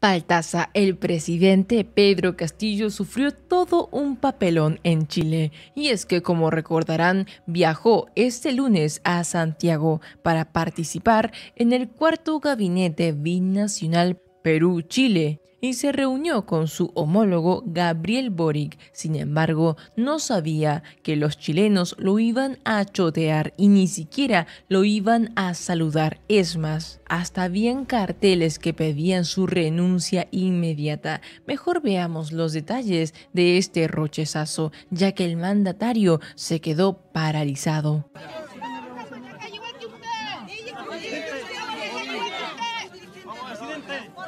Baltasa, el presidente Pedro Castillo sufrió todo un papelón en Chile, y es que como recordarán, viajó este lunes a Santiago para participar en el cuarto gabinete binacional Perú, Chile, y se reunió con su homólogo Gabriel Boric. Sin embargo, no sabía que los chilenos lo iban a chotear y ni siquiera lo iban a saludar. Es más, hasta habían carteles que pedían su renuncia inmediata. Mejor veamos los detalles de este rochezazo, ya que el mandatario se quedó paralizado.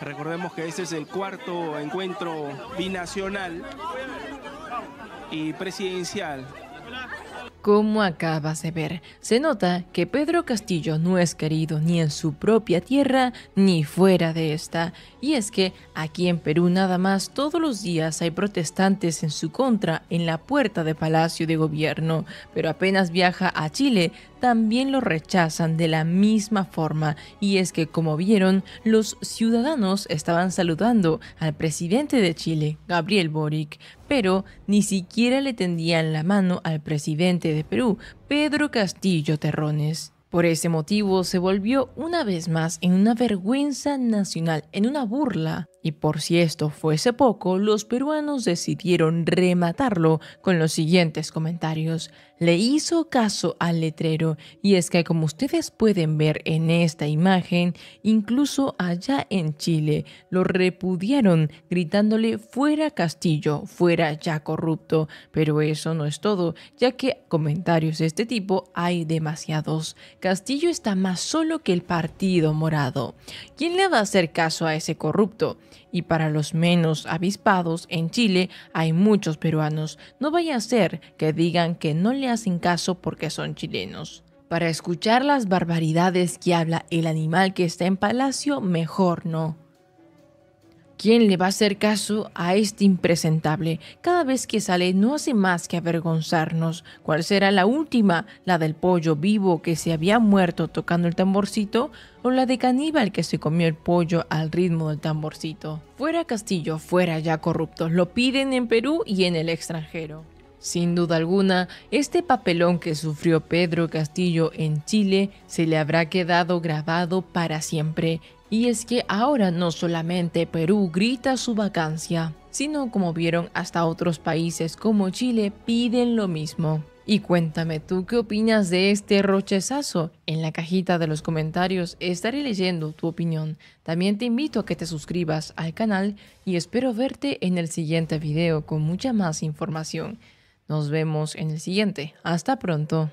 Recordemos que este es el cuarto encuentro binacional y presidencial como acabas de ver, se nota que Pedro Castillo no es querido ni en su propia tierra ni fuera de esta. Y es que aquí en Perú nada más todos los días hay protestantes en su contra en la puerta de Palacio de Gobierno, pero apenas viaja a Chile también lo rechazan de la misma forma. Y es que como vieron, los ciudadanos estaban saludando al presidente de Chile, Gabriel Boric, pero ni siquiera le tendían la mano al presidente de Perú, Pedro Castillo Terrones. Por ese motivo se volvió una vez más en una vergüenza nacional, en una burla, y por si esto fuese poco, los peruanos decidieron rematarlo con los siguientes comentarios. Le hizo caso al letrero, y es que como ustedes pueden ver en esta imagen, incluso allá en Chile lo repudiaron gritándole fuera Castillo, fuera ya corrupto. Pero eso no es todo, ya que comentarios de este tipo hay demasiados. Castillo está más solo que el Partido Morado. ¿Quién le va a hacer caso a ese corrupto? Y para los menos avispados, en Chile hay muchos peruanos. No vaya a ser que digan que no le hacen caso porque son chilenos. Para escuchar las barbaridades que habla el animal que está en palacio, mejor no. ¿Quién le va a hacer caso a este impresentable? Cada vez que sale no hace más que avergonzarnos. ¿Cuál será la última? ¿La del pollo vivo que se había muerto tocando el tamborcito? ¿O la de caníbal que se comió el pollo al ritmo del tamborcito? Fuera Castillo, fuera ya corruptos. Lo piden en Perú y en el extranjero. Sin duda alguna, este papelón que sufrió Pedro Castillo en Chile se le habrá quedado grabado para siempre, y es que ahora no solamente Perú grita su vacancia, sino como vieron hasta otros países como Chile piden lo mismo. Y cuéntame tú qué opinas de este rochezazo. En la cajita de los comentarios estaré leyendo tu opinión. También te invito a que te suscribas al canal y espero verte en el siguiente video con mucha más información. Nos vemos en el siguiente. Hasta pronto.